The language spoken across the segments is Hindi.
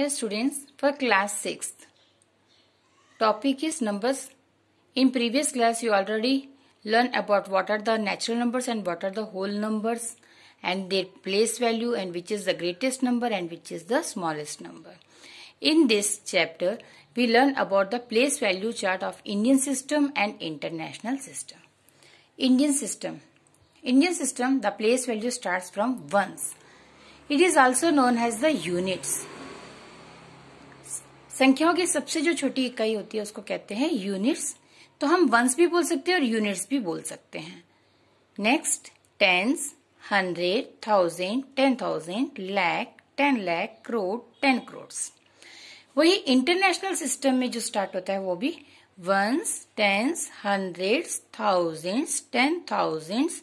Yes, students for class 6th. Topic is numbers. In previous class you already learned about what are the natural numbers and what are the whole numbers and their place value and which is the greatest number and which is the smallest number. In this chapter we learn about the place value chart of Indian system and international system. Indian system. Indian system the place value starts from ones. It is also known as the units संख्याओं की सबसे जो छोटी इकाई होती है उसको कहते हैं यूनिट्स तो हम वंस भी बोल सकते हैं और यूनिट्स भी बोल सकते हैं next tens hundred thousand ten thousand lakh ten lakh crore ten crore वही इंटरनेशनल सिस्टम में जो स्टार्ट होता है वो भी ones tens hundred thousands ten thousands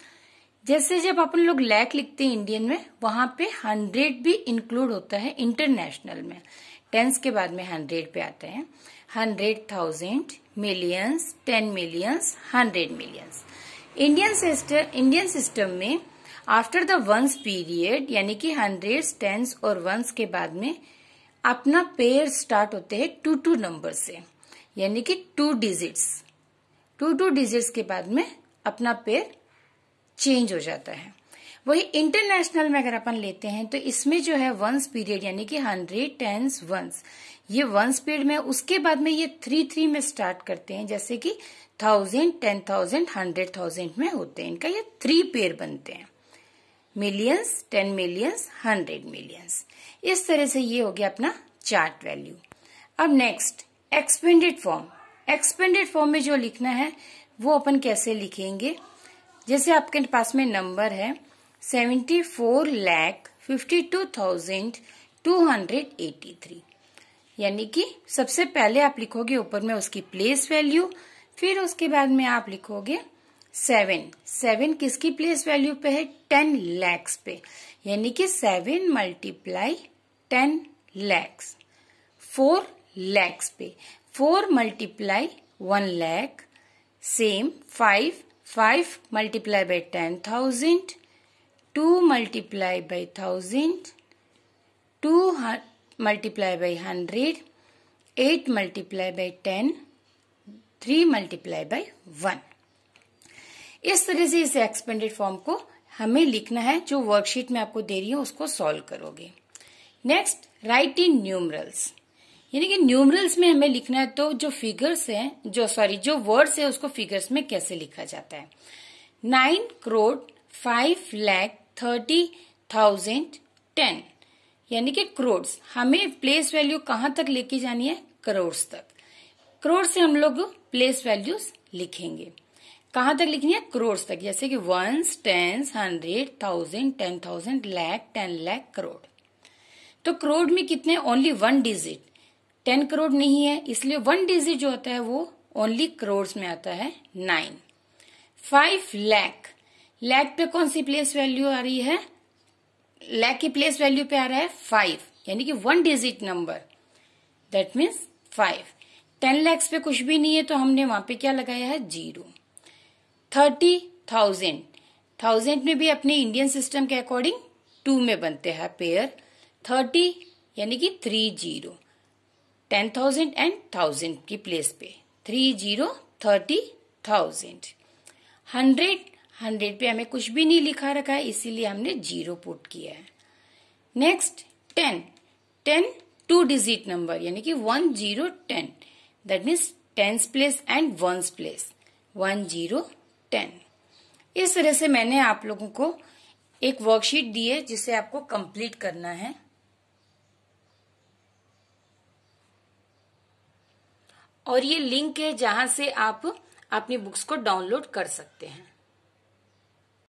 जैसे जब अपन लोग लैक लिखते हैं इंडियन में वहां पे हंड्रेड भी इंक्लूड होता है इंटरनेशनल में टेंस के बाद में हंड्रेड पे आते हैं hundred thousand millions ten millions hundred millions Indian system Indian system में आफ्टर द वंस पीरियड यानी कि हंड्रेड टेंस और वंस के बाद में अपना पेयर स्टार्ट होते हैं टू टू नंबर से यानी कि two digits two two digits के बाद में अपना पेयर चेंज हो जाता है वही इंटरनेशनल में अगर अपन लेते हैं तो इसमें जो है वंस पीरियड यानी कि हंड्रेड टेंस वंस ये वंस पीरियड में उसके बाद में ये थ्री थ्री में स्टार्ट करते हैं जैसे कि thousand ten thousand hundred thousand में होते हैं इनका ये थ्री पेयर बनते हैं millions ten millions hundred millions इस तरह से ये हो गया अपना चार्ट वैल्यू अब next expanded form expanded form में जो लिखना है वो अपन कैसे लिखेंगे जैसे आपके पास में नंबर है seventy four lakh fifty two thousand two hundred eighty three यानी कि सबसे पहले आप लिखोगे ऊपर में उसकी प्लेस वैल्यू फिर उसके बाद में आप लिखोगे सेवन सेवन किसकी प्लेस वैल्यू पे है टेन लैक्स पे यानी कि seven multiply ten lakhs four lakhs पे four multiply one lakh same five five multiply by ten thousand two multiply by thousand two multiply by hundred eight multiply by ten three multiply by one इस तरह से इस एक्सपेंडेड फॉर्म को हमें लिखना है जो वर्कशीट में आपको दे रही है उसको सॉल्व करोगे नेक्स्ट राइट इन न्यूमरल्स यानी कि न्यूमरल्स में हमें लिखना है तो जो फिगर्स हैं जो सॉरी जो वर्ड्स है उसको फिगर्स में कैसे लिखा जाता है nine crore five lakh thirty thousand ten यानी कि क्रोड्स हमें प्लेस वैल्यू कहाँ तक लेके जानी है करोड्स तक करोड़ से हम लोग प्लेस वैल्यूज लिखेंगे कहां तक लिखनी है करोड़ तक जैसे कि ones tens hundred thousand ten thousand lakh ten lakh crore तो करोड़ में कितने only one digit ten crore नहीं है इसलिए वन डिजिट जो होता है वो ओनली करोड में आता है नाइन फाइव लैख लैख पे कौन सी प्लेस वैल्यू आ रही है लैख की प्लेस वैल्यू पे आ रहा है फाइव यानी कि one digit number that means five ten lakhs पे कुछ भी नहीं है तो हमने वहां पे क्या लगाया है जीरो थर्टी थाउजेंड थाउजेंड में भी अपने इंडियन सिस्टम के अकॉर्डिंग टू में बनते हैं पेयर थर्टी यानी कि three zero ten thousand and thousand की प्लेस पे three zero thirty thousand hundred hundred पे हमें कुछ भी नहीं लिखा रखा है इसीलिए हमने जीरो पुट किया है next ten ten two digit number यानी कि one zero ten that means tens place and ones place one zero ten इस तरह से मैंने आप लोगों को एक वर्कशीट दी है जिसे आपको कंप्लीट करना है और ये लिंक है जहां से आप अपनी बुक्स को डाउनलोड कर सकते हैं